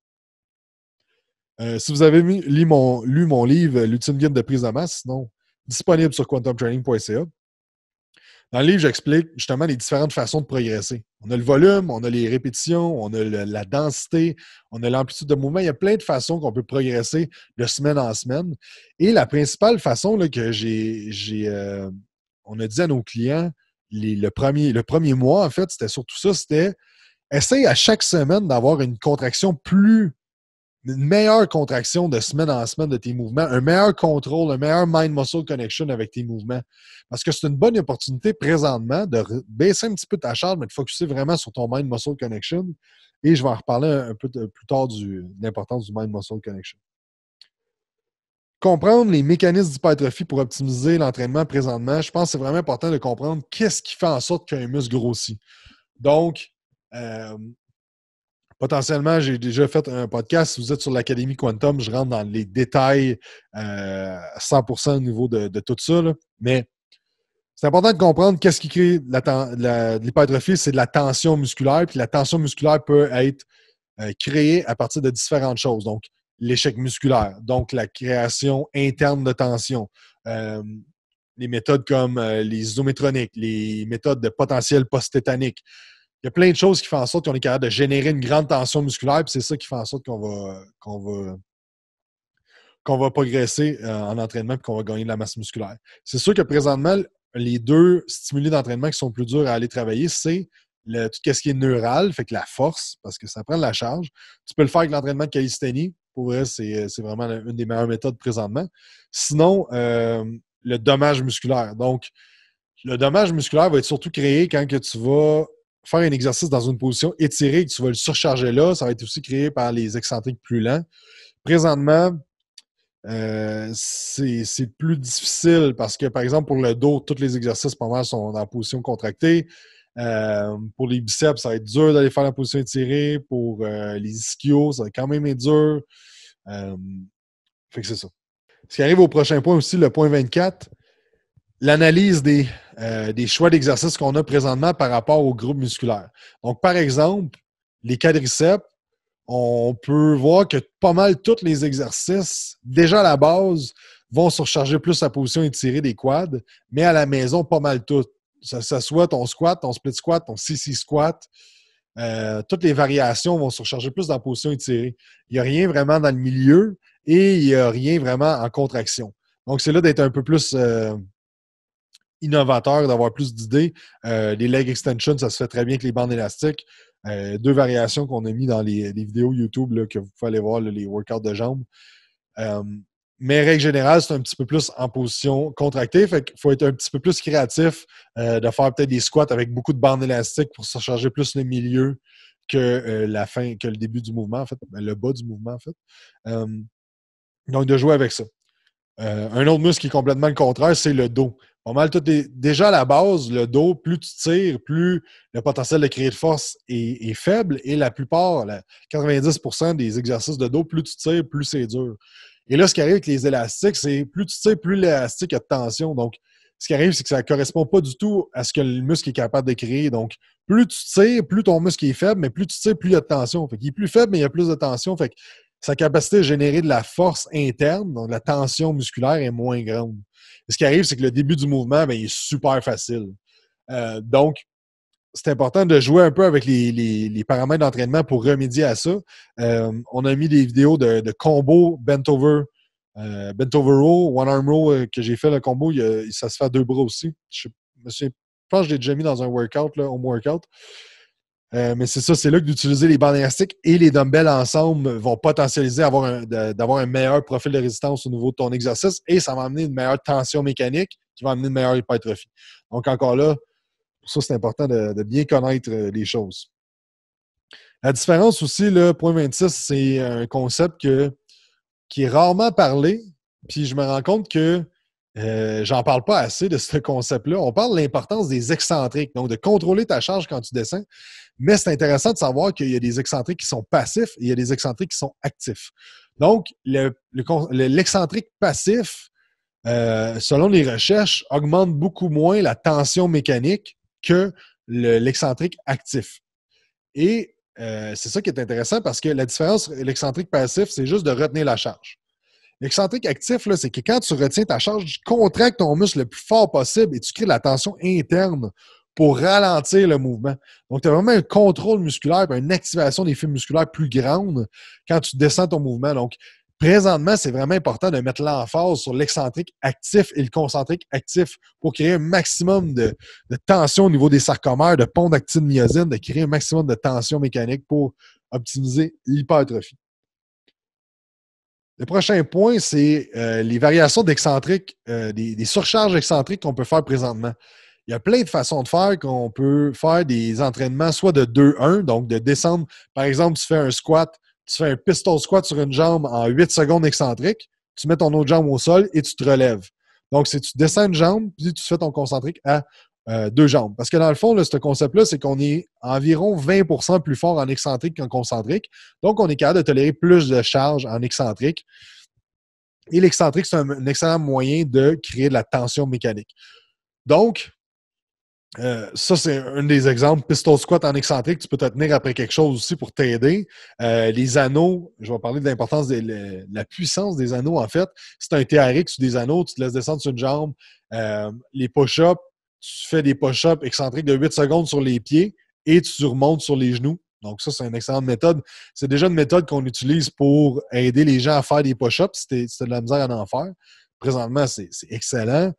euh, si vous avez lu mon, lu mon livre, l'ultime guide de prise de masse, sinon disponible sur quantumtraining.ca, dans le livre, j'explique justement les différentes façons de progresser. On a le volume, on a les répétitions, on a la densité, on a l'amplitude de mouvement. Il y a plein de façons qu'on peut progresser de semaine en semaine. Et la principale façon là, que j'ai, euh, on a dit à nos clients le, premier, le premier mois, en fait, c'était surtout ça, c'était essayer à chaque semaine d'avoir une contraction plus une meilleure contraction de semaine en semaine de tes mouvements, un meilleur contrôle, un meilleur mind-muscle connection avec tes mouvements. Parce que c'est une bonne opportunité présentement de baisser un petit peu ta charge, mais de focusser vraiment sur ton mind-muscle connection. Et je vais en reparler un peu plus tard de l'importance du mind-muscle connection. Comprendre les mécanismes d'hypertrophie pour optimiser l'entraînement présentement, je pense que c'est vraiment important de comprendre qu'est-ce qui fait en sorte qu'un muscle grossit. Donc, euh, potentiellement, j'ai déjà fait un podcast. Si vous êtes sur l'Académie Quantum, je rentre dans les détails à euh, 100% au niveau de, tout ça. Mais c'est important de comprendre qu'est-ce qui crée l'hypertrophie. C'est de la tension musculaire. Puis la tension musculaire peut être euh, créée à partir de différentes choses. Donc, l'échec musculaire, donc la création interne de tension. Euh, les méthodes comme les isométroniques, les méthodes de potentiel post-tétanique, il y a plein de choses qui font en sorte qu'on est capable de générer une grande tension musculaire, puis c'est ça qui fait en sorte qu'on va, qu'on va, qu'on va progresser euh, en entraînement et qu'on va gagner de la masse musculaire. C'est sûr que présentement, les deux stimuli d'entraînement qui sont plus durs à aller travailler, c'est tout ce qui est neural, fait que la force, parce que ça prend de la charge. Tu peux le faire avec l'entraînement de calisthénie. Pour vrai, c'est, euh, vraiment une des meilleures méthodes présentement. Sinon, euh, le dommage musculaire. Donc, le dommage musculaire va être surtout créé quand que tu vas faire un exercice dans une position étirée, que tu vas le surcharger là, ça va être aussi créé par les excentriques plus lents. Présentement, euh, c'est plus difficile parce que, par exemple, pour le dos, tous les exercices pas sont en position contractée. Euh, pour les biceps, ça va être dur d'aller faire la position étirée. Pour euh, les ischios, ça va quand même être dur. fait que c'est ça. Ce qui arrive au prochain point aussi, le point 24, l'analyse euh, des, choix d'exercices qu'on a présentement par rapport au groupe musculaire. Donc, par exemple, les quadriceps, on peut voir que pas mal tous les exercices, déjà à la base, vont surcharger plus la position étirée des quads, mais à la maison, pas mal tout. Ça, soit ton squat, ton split squat, ton CC squat, euh, toutes les variations vont surcharger plus dans la position étirée. Il n'y a rien vraiment dans le milieu et il n'y a rien vraiment en contraction. Donc, c'est là d'être un peu plus euh, innovateur, d'avoir plus d'idées. Euh, les leg extensions, ça se fait très bien avec les bandes élastiques. Euh, deux variations qu'on a mis dans les, vidéos YouTube que vous pouvez aller voir, les workouts de jambes. Euh, mais règle générale, c'est un petit peu plus en position contractée. Fait faut être un petit peu plus créatif, de faire peut-être des squats avec beaucoup de bandes élastiques pour surcharger plus le milieu que la fin, que le début du mouvement, en fait, ben, le bas du mouvement, en fait. donc, de jouer avec ça. Euh, un autre muscle qui est complètement le contraire, c'est le dos. Pas mal, tout déjà à la base, le dos, plus tu tires, plus le potentiel de créer de force est, faible et la plupart, 90% des exercices de dos, plus tu tires, plus c'est dur. Et là, ce qui arrive avec les élastiques, c'est plus tu tires, plus l'élastique a de tension. Donc, ce qui arrive, c'est que ça ne correspond pas du tout à ce que le muscle est capable de créer. Donc, plus tu tires, plus ton muscle est faible, mais plus tu tires, plus il y a de tension. Fait est plus faible, mais il y a plus de tension. Fait sa capacité à générer de la force interne, donc la tension musculaire, est moins grande. ce qui arrive, c'est que le début du mouvement, ben, il est super facile. Euh, donc, c'est important de jouer un peu avec les, paramètres d'entraînement pour remédier à ça. Euh, on a mis des vidéos de, de combo bent over, euh, bent over row, one arm row que j'ai fait le combo. ça se fait à deux bras aussi. Je, pense que je l'ai déjà mis dans un workout, là, home workout. Euh, mais c'est ça, c'est là que d'utiliser les bandes élastiques et les dumbbells ensemble vont potentialiser d'avoir un meilleur profil de résistance au niveau de ton exercice et ça va amener une meilleure tension mécanique qui va amener une meilleure hypertrophie. Donc, encore là, pour ça, c'est important de, bien connaître euh, les choses. La différence aussi, le point 26, c'est un concept qui est rarement parlé, puis je me rends compte que euh, j'en parle pas assez de ce concept-là. On parle de l'importance des excentriques, donc de contrôler ta charge quand tu descends. Mais c'est intéressant de savoir qu'il y a des excentriques qui sont passifs et il y a des excentriques qui sont actifs. Donc, l'excentrique passif, euh, selon les recherches, augmente beaucoup moins la tension mécanique que l'excentrique actif. Et euh, c'est ça qui est intéressant parce que la différence, l'excentrique passif, c'est juste de retenir la charge. L'excentrique actif, c'est que quand tu retiens ta charge, tu contractes ton muscle le plus fort possible et tu crées la tension interne pour ralentir le mouvement. Donc, tu as vraiment un contrôle musculaire, une activation des fibres musculaires plus grande quand tu descends ton mouvement. Donc, présentement, c'est vraiment important de mettre l'emphase sur l'excentrique actif et le concentrique actif pour créer un maximum de, tension au niveau des sarcomères, de pont d'actine myosine, de créer un maximum de tension mécanique pour optimiser l'hypertrophie. Le prochain point, c'est euh, les variations d'excentrique, euh, des, des, surcharges excentriques qu'on peut faire présentement. Il y a plein de façons de faire qu'on peut faire des entraînements soit de 2-1, donc de descendre. Par exemple, tu fais un squat, tu fais un pistol squat sur une jambe en 8 secondes excentrique, tu mets ton autre jambe au sol et tu te relèves. Donc, si tu descends une jambe, puis tu fais ton concentrique à euh, deux jambes. Parce que dans le fond, ce concept-là, c'est qu'on est environ 20 plus fort en excentrique qu'en concentrique. Donc, on est capable de tolérer plus de charge en excentrique. Et l'excentrique, c'est un, excellent moyen de créer de la tension mécanique. Donc, euh, ça, c'est un des exemples. Pistol squat en excentrique, tu peux te tenir après quelque chose aussi pour t'aider. Euh, les anneaux, je vais parler de l'importance de la puissance des anneaux, en fait. Si tu C'est un TRX sur des anneaux, tu te laisses descendre sur une jambe. Euh, les push-ups, tu fais des push-ups excentriques de 8 secondes sur les pieds et tu remontes sur les genoux. Donc, ça, c'est une excellente méthode. C'est déjà une méthode qu'on utilise pour aider les gens à faire des push-ups si tu de la misère à en faire présentement, c'est excellent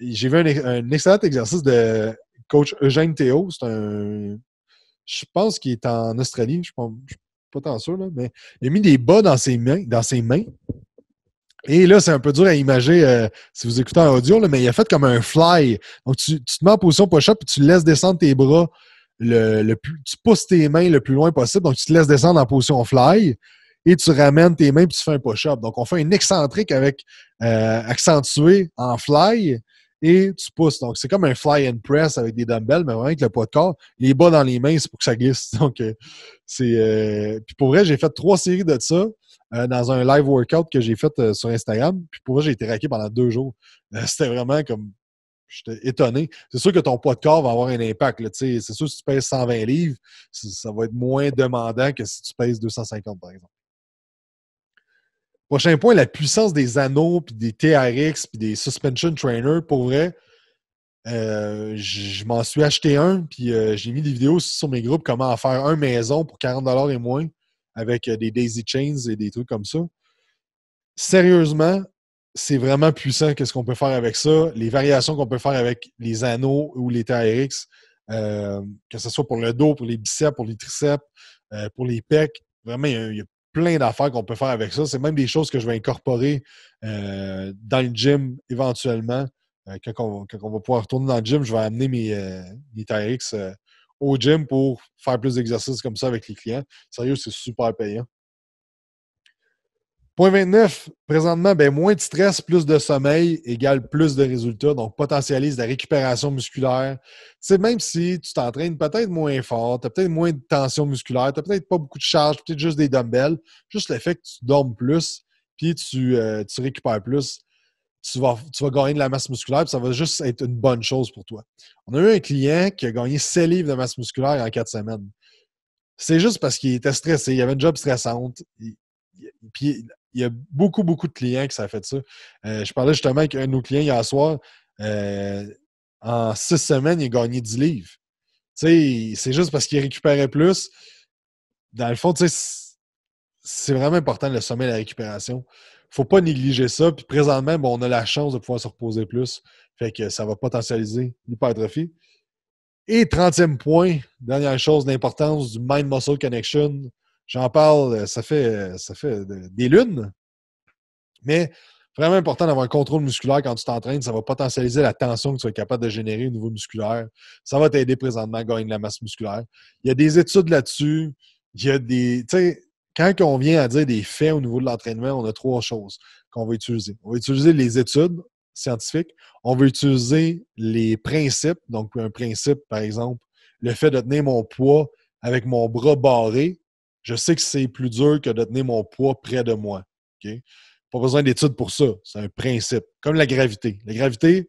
j'ai vu un, excellent exercice de coach Eugène Théo. C'est un. Je pense qu'il est en Australie. Je ne suis pas tant sûr, mais il a mis des bas dans ses mains. Dans ses mains. Et là, c'est un peu dur à imaginer euh, si vous écoutez en audio, là, mais il a fait comme un fly. Donc, tu, tu te mets en position push-up puis tu laisses descendre tes bras. Le, plus, tu pousses tes mains le plus loin possible. Donc, tu te laisses descendre en position fly et tu ramènes tes mains puis tu fais un push-up. Donc, on fait un excentrique avec euh, accentué en fly et tu pousses. Donc, c'est comme un fly and press avec des dumbbells, mais vraiment avec le poids de corps. Les bas dans les mains, c'est pour que ça glisse. Donc, euh, c'est. Euh... Puis pour vrai, j'ai fait trois séries de ça euh, dans un live workout que j'ai fait euh, sur Instagram. Puis pour vrai, j'ai été raqué pendant deux jours. C'était vraiment comme. J'étais étonné. C'est sûr que ton poids de corps va avoir un impact. C'est sûr que si tu pèses 120 livres, ça va être moins demandant que si tu pèses 250, par exemple. Prochain point, la puissance des anneaux, puis des TRX, puis des suspension trainers, pour vrai. Euh, je m'en suis acheté un, puis euh, j'ai mis des vidéos sur mes groupes comment en faire un maison pour 40$ et moins avec euh, des Daisy Chains et des trucs comme ça. Sérieusement, c'est vraiment puissant qu'est-ce qu'on peut faire avec ça. Les variations qu'on peut faire avec les anneaux ou les TRX, que ce soit pour le dos, pour les biceps, pour les triceps, pour les pecs. Vraiment, il y, a plein d'affaires qu'on peut faire avec ça. C'est même des choses que je vais incorporer euh, dans le gym éventuellement. Euh, quand, on, va pouvoir retourner dans le gym, je vais amener mes, euh, mes TRX au gym pour faire plus d'exercices comme ça avec les clients. Sérieux, c'est super payant. Point 29, présentement, ben, moins de stress, plus de sommeil égale plus de résultats, donc potentialise la récupération musculaire. C'est même si tu t'entraînes peut-être moins fort, tu as peut-être moins de tension musculaire, tu n'as peut-être pas beaucoup de charge, peut-être juste des dumbbells, juste le fait que tu dormes plus, puis tu, euh, tu récupères plus, tu vas, gagner de la masse musculaire, puis ça va juste être une bonne chose pour toi. On a eu un client qui a gagné 7 livres de masse musculaire en 4 semaines. C'est juste parce qu'il était stressé, il avait une job stressante, il y a beaucoup, beaucoup de clients qui ça fait euh, ça. je parlais justement avec un de nos clients hier soir. Euh, en six semaines, il a gagné 10 livres. c'est juste parce qu'il récupérait plus. Dans le fond, c'est vraiment important le sommet de la récupération. Il ne Faut pas négliger ça. Puis présentement, on a la chance de pouvoir se reposer plus. Fait que ça va potentialiser l'hypertrophie. Et 30e point, dernière chose, d'importance du mind-muscle connection J'en parle, euh, ça fait, ça fait euh, des lunes. Mais vraiment important d'avoir un contrôle musculaire quand tu t'entraînes. Ça va potentialiser la tension que tu es capable de générer au niveau musculaire. Ça va t'aider présentement à gagner de la masse musculaire. Il y a des études là-dessus. Il y a des. Tu sais, quand on vient à dire des faits au niveau de l'entraînement, on a trois choses qu'on va utiliser. On va utiliser les études scientifiques. On va utiliser les principes. Donc, un principe, par exemple, le fait de tenir mon poids avec mon bras barré, je sais que c'est plus dur que de tenir mon poids près de moi. Pas besoin d'études pour ça. C'est un principe. Comme la gravité. La gravité,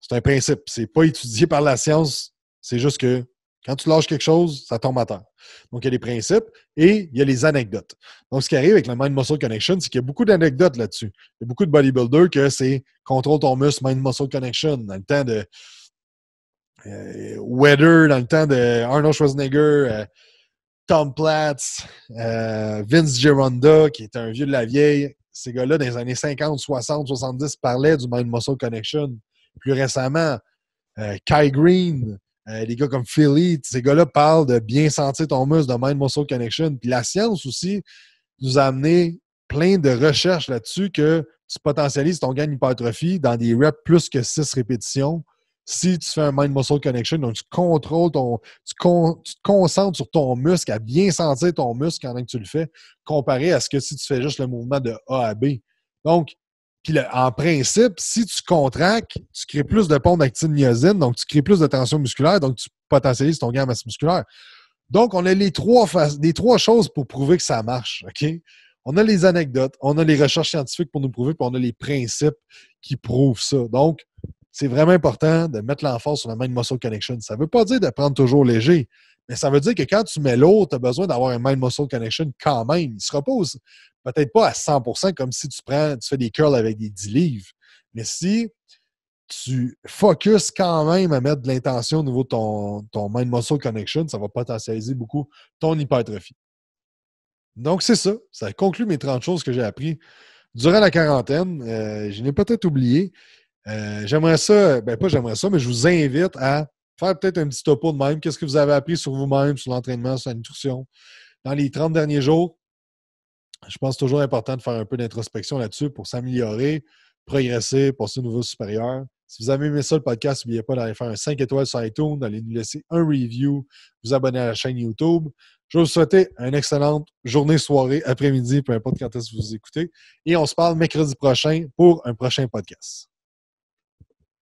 c'est un principe. C'est pas étudié par la science. C'est juste que quand tu lâches quelque chose, ça tombe à terre. Donc, il y a des principes et il y a les anecdotes. Donc, ce qui arrive avec le Mind Muscle Connection, c'est qu'il y a beaucoup d'anecdotes là-dessus. Il y a beaucoup de bodybuilders que c'est contrôle ton muscle, Mind Muscle Connection, dans le temps de euh, Weather, dans le temps de Arnold Schwarzenegger, euh, Tom Platz, euh, Vince Gironda, qui est un vieux de la vieille. Ces gars-là, dans les années 50, 60, 70, parlaient du Mind Muscle Connection. Plus récemment, euh, Kai Green, des euh, les gars comme Philly, ces gars-là parlent de bien sentir ton muscle, de Mind Muscle Connection. Puis la science aussi nous a amené plein de recherches là-dessus que tu potentialises ton gain d'hypertrophie dans des reps plus que 6 répétitions si tu fais un mind-muscle connection, donc tu contrôles ton. Tu, te concentres sur ton muscle, à bien sentir ton muscle pendant que tu le fais, comparé à ce que si tu fais juste le mouvement de A à B. Donc, en principe, si tu contractes, tu crées plus de ponts d'actine myosine, donc tu crées plus de tension musculaire, donc tu potentialises ton gain de masse musculaire. Donc, on a les trois, les trois choses pour prouver que ça marche, OK? On a les anecdotes, on a les recherches scientifiques pour nous prouver, puis on a les principes qui prouvent ça. Donc, c'est vraiment important de mettre l'emphase sur le mind muscle connection. Ça ne veut pas dire de prendre toujours léger, mais ça veut dire que quand tu mets l'eau, tu as besoin d'avoir un mind muscle connection quand même. Il se repose peut-être pas à 100% comme si tu prends, tu fais des curls avec des 10 livres. Mais si tu focuses quand même à mettre de l'intention au niveau de ton, mind muscle connection, ça va potentialiser beaucoup ton hypertrophie. Donc, c'est ça. Ça conclut mes 30 choses que j'ai appris durant la quarantaine. Euh, je n'ai peut-être oublié, euh, j'aimerais ça, ben pas j'aimerais ça, mais je vous invite à faire peut-être un petit topo de même. Qu'est-ce que vous avez appris sur vous-même, sur l'entraînement, sur la nutrition dans les 30 derniers jours? Je pense toujours important de faire un peu d'introspection là-dessus pour s'améliorer, progresser, passer au niveau supérieur. Si vous avez aimé ça, le podcast, n'oubliez pas d'aller faire un 5 étoiles sur iTunes, d'aller nous laisser un review, vous abonner à la chaîne YouTube. Je vous souhaite une excellente journée, soirée, après-midi, peu importe quand est-ce que vous écoutez. Et on se parle mercredi prochain pour un prochain podcast.